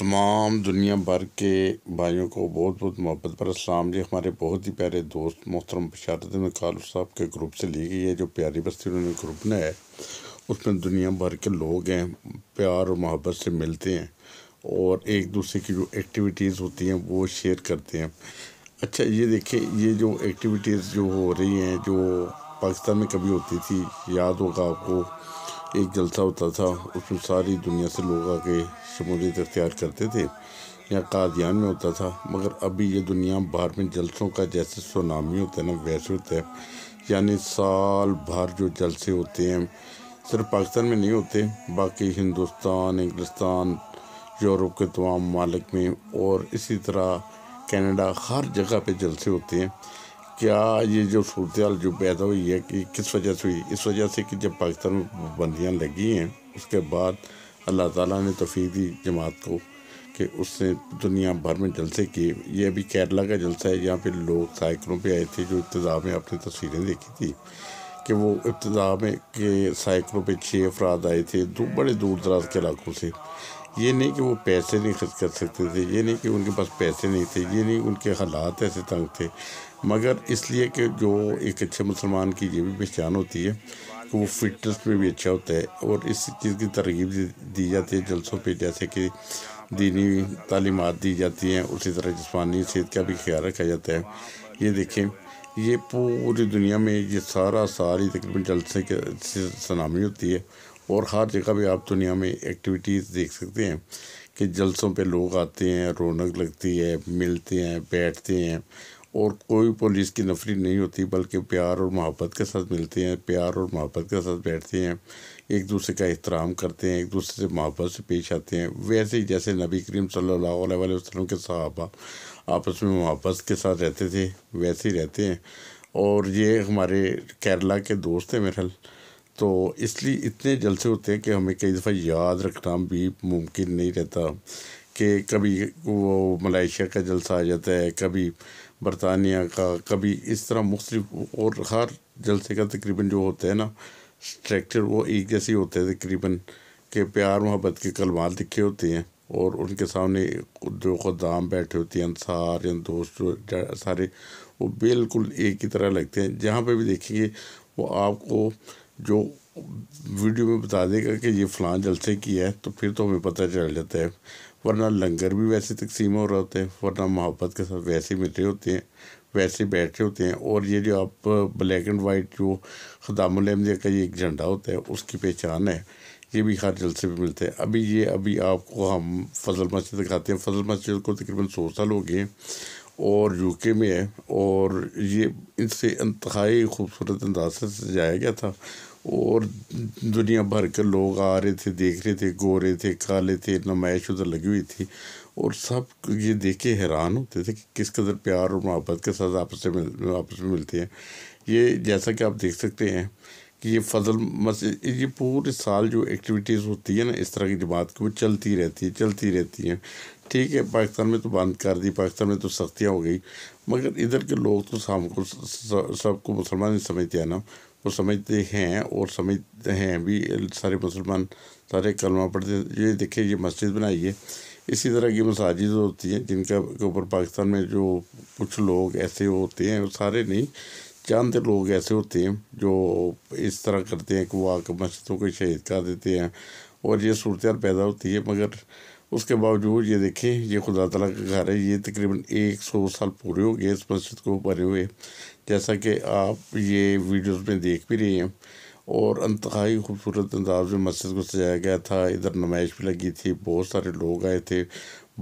तमाम दुनिया भर के भाइयों को बहुत बहुत मोहब्बत पर अस्सलाम जी हमारे बहुत ही प्यारे दोस्त मोहतरम बशारत खालू साहब के ग्रुप से ली गई है जो प्यारी बस्ती उन्होंने ग्रुप ने है उसमें दुनिया भर के लोग हैं प्यार और मोहब्बत से मिलते हैं और एक दूसरे की जो एक्टिविटीज़ होती हैं वो शेयर करते हैं अच्छा ये देखिए ये जो एक्टिविटीज़ जो हो रही हैं जो पाकिस्तान में कभी होती थी याद होगा आपको एक जलसा होता था उसमें सारी दुनिया से लोग आके शमूलियत अख्तियार करते थे या कादियान में होता था मगर अभी ये दुनिया भर में जलसों का जैसे सुनामी होता है ना वैसे होता है यानी साल भर जो जलसे होते हैं सिर्फ पाकिस्तान में नहीं होते बाकी हिंदुस्तान इंग्लिस्तान यूरोप के तमाम मालिक में और इसी तरह कनाडा हर जगह पे जलसे होते हैं क्या ये जो सूरत जो पैदा हुई है कि किस वजह से हुई इस वजह से कि जब पाकिस्तान में पाबंदियाँ लगी हैं उसके बाद अल्लाह ताला ने तोफ़ी दी जमात को कि उसने दुनिया भर में जलसे किए ये अभी केरला का जलसा है यहाँ पे लोग साइकिलों पे आए थे जो इब्तदा में आपने तस्वीरें देखी थी कि वो इब्तदा में के साइकिलों पे छः अफराद आए थे दो बड़े दूर दराज के इलाकों से ये नहीं कि वो पैसे नहीं खर्च कर सकते थे ये नहीं कि उनके पास पैसे नहीं थे ये नहीं उनके हालात ऐसे तंग थे मगर इसलिए कि जो एक अच्छे मुसलमान की ये भी पहचान होती है कि वो फिटनेस में भी अच्छा होता है और इस चीज़ की तरगीब दी जाती है जलसों पर जैसे कि दीनी तालीमत दी जाती हैं उसी तरह जिसमानी सेहत का भी ख्याल रखा जाता है ये देखें ये पूरी दुनिया में ये सारा सारी तकरीबन जलसे के सनामी होती है और हर जगह भी आप दुनिया में एक्टिविटीज़ देख सकते हैं कि जलसों पे लोग आते हैं रौनक लगती है मिलते हैं बैठते हैं और कोई पुलिस की नफरी नहीं होती बल्कि प्यार और मोहब्बत के साथ मिलते हैं प्यार और मोहब्बत के साथ बैठते हैं एक दूसरे का एहतराम करते हैं एक दूसरे से मोहब्बत से पेश आते हैं वैसे ही जैसे नबी करीम सल्लल्लाहु अलैहि वसल्लम के सहाबा आपस में मोहब्बत के साथ रहते थे वैसे ही रहते हैं और ये हमारे केरला के दोस्त हैं मेरे तो इसलिए इतने जलसे होते हैं कि हमें कई दफ़ा याद रखना भी मुमकिन नहीं रहता कि कभी वो मलेशिया का जलसा आ जाता है कभी बरतानिया का कभी इस तरह मुख्तलिफ और हर जलसे का तकरीबन जो होता है ना स्ट्रक्चर वो एक जैसे होते हैं तकरीबन के प्यार मोहब्बत के कलमाल लिखे होते हैं और उनके सामने जो खुदाम बैठे होते हैं अनसार या दोस्त जो सारे वो बिल्कुल एक ही तरह लगते हैं जहाँ पर भी देखेंगे वो आपको जो वीडियो में बता देगा कि ये फलां जलसे की है तो फिर तो हमें पता चल जाता है वरना लंगर भी वैसे तकसीम हो रहा होता है वरना मोहब्बत के साथ वैसे मिले होते हैं वैसे बैठे होते हैं और ये जो आप ब्लैक एंड वाइट जो खदाम का ये एक झंडा होता है उसकी पहचान है ये भी हर जलसे पर मिलते हैं अभी ये अभी आपको हम फजल मस्जिद दिखाते हैं फजल मस्जिद को तकरीबन सौ साल हो गए और यूके में है और ये इनसे इंतहाई खूबसूरत अंदाज से सजाया गया था और दुनिया भर के लोग आ रहे थे देख रहे थे गोरे थे काले थे नुमाइश उधर लगी हुई थी और सब ये देख के हैरान होते थे कि किस कदर प्यार और मोहब्बत के साथ आपस में मिल आपस में मिलते हैं ये जैसा कि आप देख सकते हैं कि ये फजल मस ये पूरे साल जो एक्टिविटीज़ होती है ना इस तरह की जमात की वो चलती रहती है चलती रहती है ठीक है पाकिस्तान में तो बंद कर दी पाकिस्तान में तो सख्तियाँ हो गई मगर इधर के लोग तो शाम को सबको मुसलमान ही समझते हैं ना वो समझते हैं और समझते हैं भी सारे मुसलमान सारे कलमा पढ़ते ये देखिए ये मस्जिद बनाई है इसी तरह की मसाजिद होती हैं जिनका के ऊपर पाकिस्तान में जो कुछ लोग ऐसे होते हैं सारे नहीं चांद लोग ऐसे होते हैं जो इस तरह करते हैं कि वो आकर मस्जिदों को शहीद कर देते हैं और ये सूरत पैदा होती है मगर उसके बावजूद ये देखें ये खुदा तला का घर है ये तकरीबन एक सौ साल पूरे हो गए इस मस्जिद को भरे हुए जैसा कि आप ये वीडियोस में देख भी रहे हैं और इंतहाई खूबसूरत अंदाज में मस्जिद को सजाया गया था इधर नुमाइश भी लगी थी बहुत सारे लोग आए थे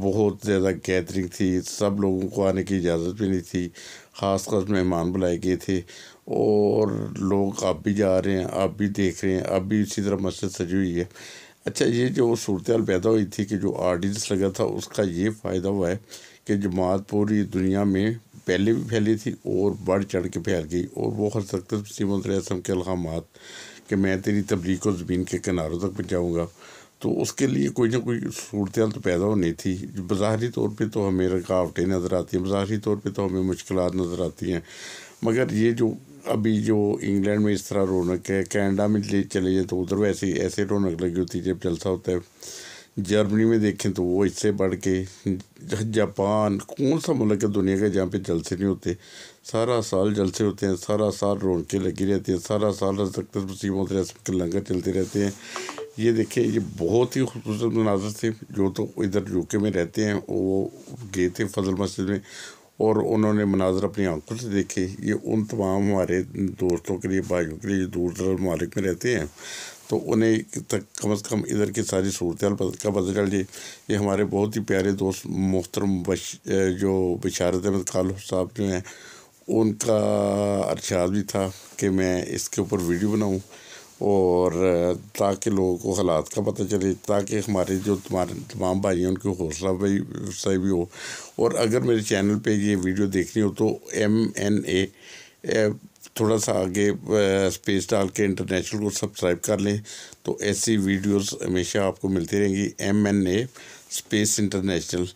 बहुत ज़्यादा गैदरिंग थी सब लोगों को आने की इजाज़त भी नहीं थी ख़ास खास मेहमान बुलाए गए थे और लोग अब भी जा रहे हैं अब भी देख रहे हैं अब भी इसी तरह मस्जिद सजी हुई है अच्छा ये जो सूरत पैदा हुई थी कि जो आर्डिनेंस लगा था उसका ये फ़ायदा हुआ है कि जमात पूरी दुनिया में पहले भी फैली थी और बढ़ चढ़ के फैल गई और वो हर सीमत रसम के अलगाम कि मैं तेरी तबलीग को ज़मीन के किनारों तक पहुँचाऊँगा तो उसके लिए कोई ना कोई सूरत तो पैदा होनी थी बाहरी तौर पर तो हमें रुकावटें नज़र आती हैं बाहरी तौर पर तो हमें मुश्किल नज़र आती हैं मगर ये जो अभी जो इंग्लैंड में इस तरह रौनक है कैनेडा में चले जाए तो उधर वैसे ऐसे रौनक लगी होती है जब जलसा होता है जर्मनी में देखें तो वो इससे बढ़ के जापान कौन सा मुल्क है दुनिया का जहाँ पे जलसे नहीं होते सारा साल जलसे होते हैं सारा साल रौनकें लगी रहती हैं सारा साल तक मुसीबत रस्म के लंगर चलते रहते हैं ये देखें ये बहुत ही खूबसूरत मनाजर थे जो तो इधर यूके में रहते हैं वो गए थे फजल मस्जिद में और उन्होंने मनाजर अपनी आंखों से देखे ये उन तमाम हमारे दोस्तों के लिए भाइयों के लिए दूर दराज ममालिक में रहते हैं तो उन्हें तक कम अज़ कम इधर की सारी सूरत का पता चल जाए ये हमारे बहुत ही प्यारे दोस्त मोहतरम बश जो बशारत अहमद खाल साहब जो हैं उनका अर्शाद भी था कि मैं इसके ऊपर वीडियो बनाऊँ और ताकि लोगों को हालात का पता चले ताकि हमारे जो तुम्हारे तमाम भाई हैं उनकी हौसला भाई सही भी हो और अगर मेरे चैनल पे ये वीडियो देखनी हो तो एम एन ए थोड़ा सा आगे स्पेस डाल के इंटरनेशनल को सब्सक्राइब कर लें तो ऐसी वीडियोस हमेशा आपको मिलती रहेंगी M N A space international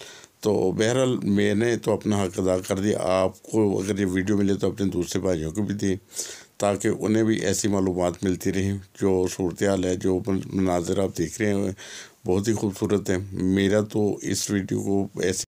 तो बहरहाल मैंने तो अपना हक अदा कर दिया आपको अगर ये वीडियो मिले तो अपने दूसरे भाइयों को भी दें ताकि उन्हें भी ऐसी मालूम मिलती रही जो सूरत हाल है जो मनाजर आप देख रहे हैं बहुत ही खूबसूरत है मेरा तो इस वीडियो को ऐसे